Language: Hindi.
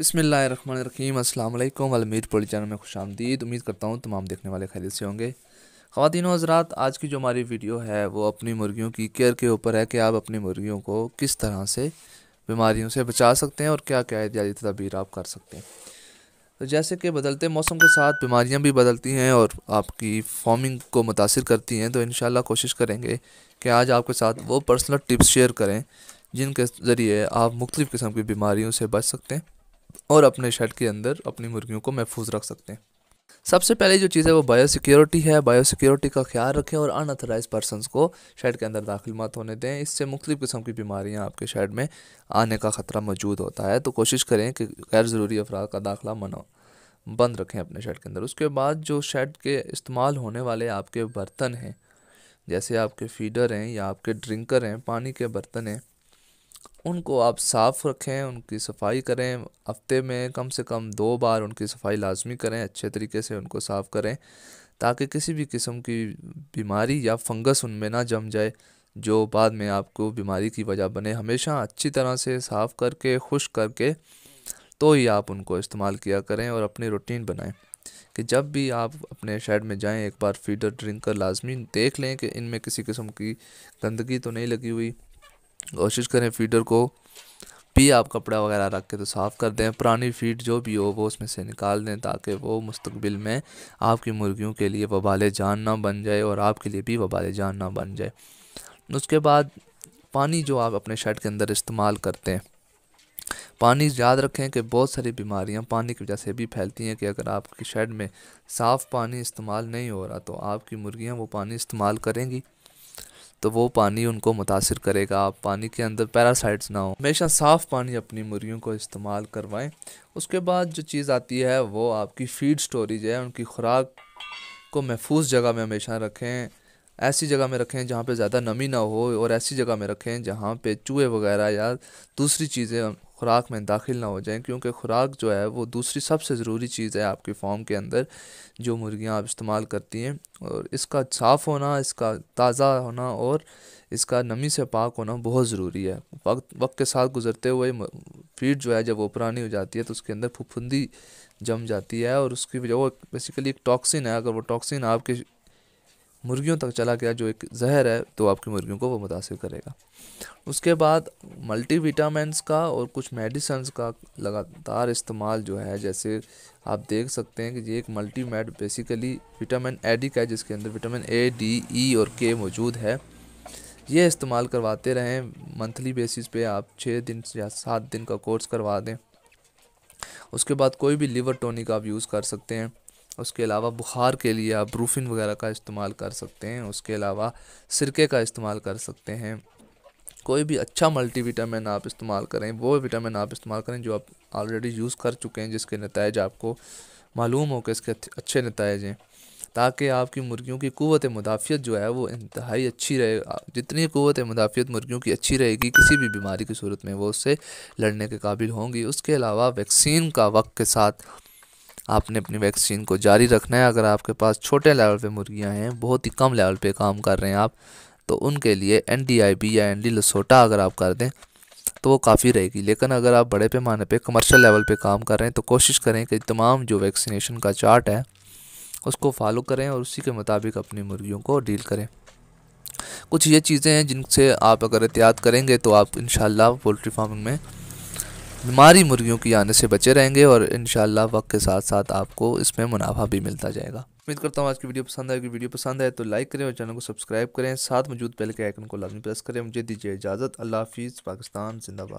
बिसमीम अल्लाम अलमीर पोली चैनल में खुश आमदीद उम्मीद करता हूँ तमाम देखने वाले खैरियत से होंगे खातिन हजरात आज की जो हमारी वीडियो है वो अपनी मुर्गियों की केयर के ऊपर है कि आप अपनी मुर्गियों को किस तरह से बीमारियों से बचा सकते हैं और क्या क्या एहतियाती तदाबीर आप कर सकते हैं तो जैसे कि बदलते मौसम के साथ बीमारियाँ भी बदलती हैं और आपकी फॉर्मिंग को मुतासर करती हैं तो इन कोशिश करेंगे कि आज आपके साथ वो पर्सनल टिप्स शेयर करें जिनके ज़रिए आप मुख्तु किस्म की बीमारियों से बच सकते हैं और अपने शेड के अंदर अपनी मुर्गियों को महफूज रख सकते हैं सबसे पहले जो चीज़ है वो बायो सिक्योरिटी है बायो सिक्योरिटी का ख्याल रखें और अनऑथराइज पर्सनस को शेड के अंदर दाखिल मत होने दें इससे मुख्तु किस्म की बीमारियाँ आपके शेड में आने का ख़तरा मौजूद होता है तो कोशिश करें कि गैर ज़रूरी अफराद का दाखिला मना बंद रखें अपने शेड के अंदर उसके बाद जो शेड के इस्तेमाल होने वाले आपके बर्तन हैं जैसे आपके फीडर हैं या आपके ड्रिंकर हैं पानी के बर्तन हैं उनको आप साफ़ रखें उनकी सफाई करें हफ्ते में कम से कम दो बार उनकी सफाई लाजमी करें अच्छे तरीके से उनको साफ़ करें ताकि किसी भी किस्म की बीमारी या फंगस उनमें ना जम जाए जो बाद में आपको बीमारी की वजह बने हमेशा अच्छी तरह से साफ़ करके खुश करके तो ही आप उनको इस्तेमाल किया करें और अपनी रूटीन बनाएं कि जब भी आप अपने शेड में जाएं एक बार फीडर ड्रिंक कर लाजमी देख लें कि इनमें किसी किस्म की गंदगी तो नहीं लगी हुई कोशिश करें फीडर को भी आप कपड़ा वगैरह रख के तो साफ़ कर दें पुरानी फीड जो भी हो वो उसमें से निकाल दें ताकि वो मुस्तबिल में आपकी मुर्गियों के लिए वबाल जान ना बन जाए और आपके लिए भी वबाल जान ना बन जाए उसके बाद पानी जो आप अपने शर्ट के अंदर इस्तेमाल करते हैं पानी याद रखें कि बहुत सारी बीमारियां पानी की वजह से भी फैलती हैं कि अगर आपकी शेड में साफ़ पानी इस्तेमाल नहीं हो रहा तो आपकी मुर्गियां वो पानी इस्तेमाल करेंगी तो वो पानी उनको मुतासर करेगा पानी के अंदर पैरासाइट्स ना हो हमेशा साफ़ पानी अपनी मुर्गियों को इस्तेमाल करवाएं उसके बाद जो चीज़ आती है वो आपकी फीड स्टोरेज है उनकी खुराक को महफूज जगह में हमेशा रखें ऐसी जगह में रखें जहाँ पे ज़्यादा नमी ना हो और ऐसी जगह में रखें जहाँ पे चूहे वगैरह या दूसरी चीज़ें खुराक में दाखिल ना हो जाएँ क्योंकि खुराक जो है वो दूसरी सबसे ज़रूरी चीज़ है आपके फॉर्म के अंदर जो मुर्गियाँ आप इस्तेमाल करती हैं और इसका साफ़ होना इसका ताज़ा होना और इसका नमी से पाक होना बहुत ज़रूरी है वक्त वक्त के साथ गुजरते हुए फीड जो है जब वो पुरानी हो जाती है तो उसके अंदर फुफुंदी जम जाती है और उसकी वजह वो बेसिकली एक टॉक्सिन है अगर वो टॉक्सिन आपके मुर्गियों तक चला गया जो एक जहर है तो आपकी मुर्गियों को वो मुतासर करेगा उसके बाद मल्टीविटामिनस का और कुछ मेडिसन्स का लगातार इस्तेमाल जो है जैसे आप देख सकते हैं कि ये एक multi made basically vitamin A D E K है जिसके अंदर विटामिन ए डी ई और के मौजूद है ये इस्तेमाल करवाते रहें मंथली बेसिस पे आप छः दिन या सात दिन का कोर्स करवा दें उसके बाद कोई भी लिवर टोनिक आप यूज़ कर सकते हैं उसके अलावा बुखार के लिए आप ब्रूफिन वगैरह का इस्तेमाल कर सकते हैं उसके अलावा सिरके का इस्तेमाल कर सकते हैं कोई भी अच्छा मल्टीविटामिन आप इस्तेमाल करें वो विटामिन आप इस्तेमाल करें जो आप ऑलरेडी यूज़ कर चुके हैं जिसके नतज आपको मालूम हो कि इसके अच्छे नतज हैं ताकि आपकी मुर्गियों की कुत मुदाफ़ियत जो है वो इंतहाई अच्छी रहे जितनी क़वत मुदाफ़ियत मुर्गियों की अच्छी रहेगी किसी भी बीमारी की सूरत में वो उससे लड़ने के काबिल होंगी उसके अलावा वैक्सीन का वक्त के साथ आपने अपनी वैक्सीन को जारी रखना है अगर आपके पास छोटे लेवल पे मुर्गियां हैं बहुत ही कम लेवल पे काम कर रहे हैं आप तो उनके लिए एन या एन लसोटा अगर आप कर दें तो वो काफ़ी रहेगी लेकिन अगर आप बड़े पैमाने पर कमर्शल लेवल पर काम कर रहे हैं तो कोशिश करें कि तमाम जो वैक्सीनेशन का चार्ट है उसको फॉलो करें और उसी के मुताबिक अपनी मुर्गियों को डील करें कुछ ये चीज़ें हैं जिनसे आप अगर एहतियात करेंगे तो आप इन पोल्ट्री फार्मिंग में बीमारी मुर्गियों की आने से बचे रहेंगे और इन वक्त के साथ साथ आपको इसमें मुनाफा भी मिलता जाएगा उम्मीद करता हूँ आज की वीडियो पसंद आएगी वीडियो पसंद आए तो लाइक करें और चैनल को सब्सक्राइब करें साथ मौजूद पहले के आइकन को लाजमी प्रेस करें मुझे दीजिए इजाज़त अल्लाह हाफिज़ पाकिस्तान जिंदाबाद